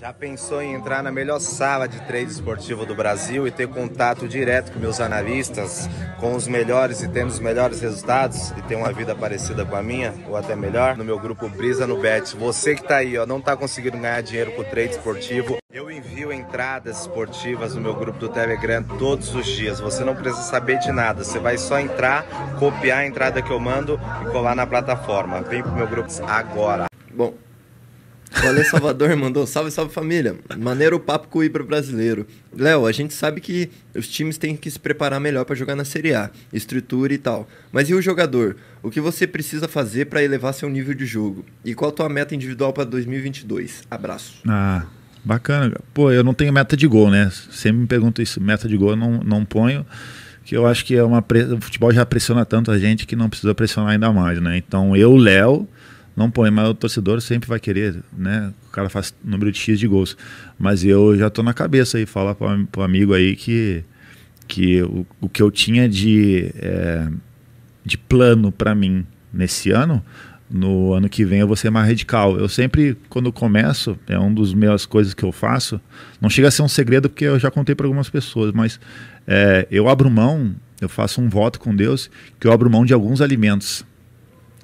Já pensou em entrar na melhor sala de trade esportivo do Brasil e ter contato direto com meus analistas, com os melhores e tendo os melhores resultados e ter uma vida parecida com a minha, ou até melhor, no meu grupo Brisa no Bet. Você que tá aí, ó, não tá conseguindo ganhar dinheiro com o trade esportivo, eu envio entradas esportivas no meu grupo do Telegram todos os dias. Você não precisa saber de nada, você vai só entrar, copiar a entrada que eu mando e colar na plataforma. Vem pro meu grupo agora. Bom, Valeu, Salvador, mandou salve, salve família. Maneiro o papo com o Ibro brasileiro. Léo, a gente sabe que os times têm que se preparar melhor para jogar na Série A, estrutura e tal. Mas e o jogador? O que você precisa fazer para elevar seu nível de jogo? E qual a tua meta individual para 2022? Abraço. Ah, bacana. Pô, eu não tenho meta de gol, né? Sempre me pergunto isso. Meta de gol eu não, não ponho que eu acho que é uma pre... o futebol já pressiona tanto a gente que não precisa pressionar ainda mais, né? Então eu, Léo, não põe, mas o torcedor sempre vai querer, né? O cara faz número de X de gols. Mas eu já tô na cabeça aí, falar pro, pro amigo aí que, que o, o que eu tinha de, é, de plano para mim nesse ano, no ano que vem eu vou ser mais radical. Eu sempre, quando começo, é uma das meus coisas que eu faço, não chega a ser um segredo porque eu já contei para algumas pessoas, mas é, eu abro mão, eu faço um voto com Deus que eu abro mão de alguns alimentos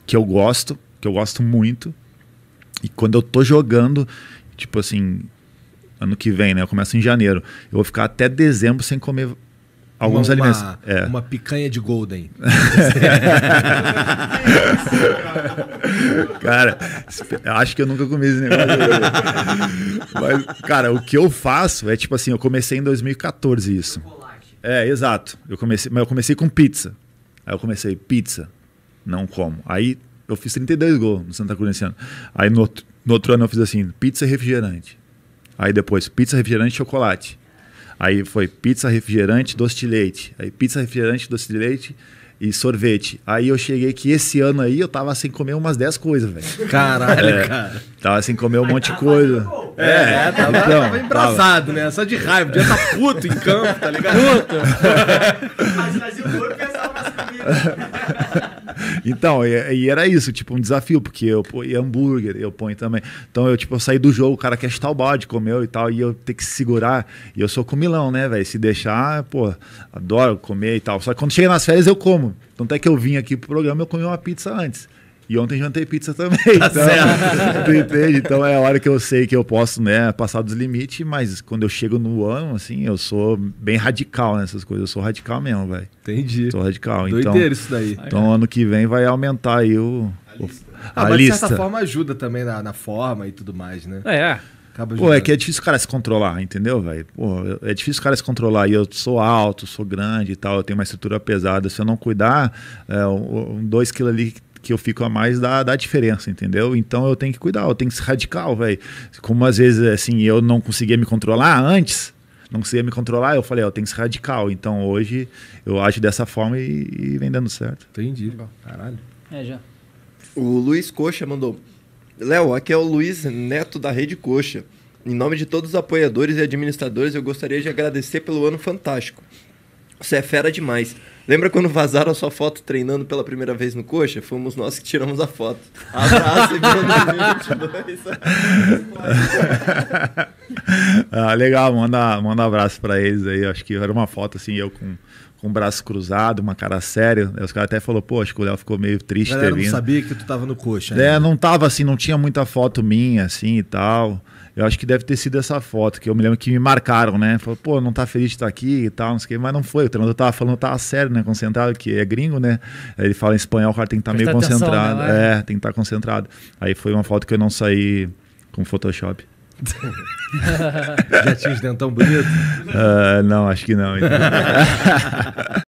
que eu gosto que eu gosto muito. E quando eu tô jogando, tipo assim, ano que vem, né? Eu começo em janeiro. Eu vou ficar até dezembro sem comer alguns uma, alimentos. Uma, é. uma picanha de golden. cara, acho que eu nunca comi esse negócio. Mas, cara, o que eu faço é tipo assim, eu comecei em 2014 isso. É, exato. Eu comecei, mas eu comecei com pizza. Aí eu comecei pizza, não como. Aí eu fiz 32 gols no Santa Cruz nesse ano. Aí no, no outro ano eu fiz assim, pizza e refrigerante. Aí depois, pizza, refrigerante e chocolate. Aí foi pizza, refrigerante, doce de leite. Aí pizza, refrigerante, doce de leite e sorvete. Aí eu cheguei que esse ano aí eu tava sem comer umas 10 coisas, velho. Caralho, é, cara. Tava sem comer um monte de coisa. É, é, tava, então, tava né? Só de raiva. Podia estar tá puto em campo, tá ligado? Puto! Mas o corpo e as comidas. Então, e, e, era isso, tipo, um desafio, porque eu e hambúrguer eu ponho também. Então, eu, tipo, eu saí do jogo, o cara quer chutar o balde, comeu e tal, e eu ter que segurar. E eu sou comilão, né, velho? Se deixar, pô, adoro comer e tal. Só que quando chega nas férias eu como. Então, até que eu vim aqui pro programa, eu comi uma pizza antes. E ontem jantei pizza também. Tá então, certo. tu entende? Então é a hora que eu sei que eu posso, né, passar dos limites, mas quando eu chego no ano, assim, eu sou bem radical nessas coisas. Eu sou radical mesmo, velho. Entendi. Sou radical. Doideiro então, isso daí. Então ano que vem vai aumentar aí o. A lista. ah, mas lista. de certa forma ajuda também na, na forma e tudo mais, né? É. Pô, é que é difícil o cara se controlar, entendeu, velho? É difícil o cara se controlar. E eu sou alto, sou grande e tal, eu tenho uma estrutura pesada. Se eu não cuidar, é, um, dois quilos ali que eu fico a mais da, da diferença, entendeu? Então eu tenho que cuidar, eu tenho que ser radical, velho. Como às vezes, assim, eu não conseguia me controlar antes, não conseguia me controlar, eu falei, ó, oh, tem que ser radical. Então hoje eu acho dessa forma e, e vem dando certo. Entendi, caralho. É, já. O Luiz Coxa mandou. Léo, aqui é o Luiz Neto da Rede Coxa. Em nome de todos os apoiadores e administradores, eu gostaria de agradecer pelo ano fantástico. Você é fera demais. Lembra quando vazaram a sua foto treinando pela primeira vez no coxa? Fomos nós que tiramos a foto. Abraço e Ah, legal, manda, manda um abraço para eles aí. Acho que era uma foto assim, eu com com o braço cruzado, uma cara séria. Os caras até falou, pô, acho que o Léo ficou meio triste. A não né? sabia que tu tava no coxa. É, né? É, não tava assim, não tinha muita foto minha assim e tal. Eu acho que deve ter sido essa foto, que eu me lembro que me marcaram, né? Falou, pô, não tá feliz de estar aqui e tal, não sei o quê, mas não foi. O treinador tava falando, tava sério, né? Concentrado, que é gringo, né? Ele fala em espanhol, o cara tem que estar tá meio atenção, concentrado. Né? É, tem que estar tá concentrado. Aí foi uma foto que eu não saí com Photoshop. Já tinha os dentão bonito? Uh, não, acho que não.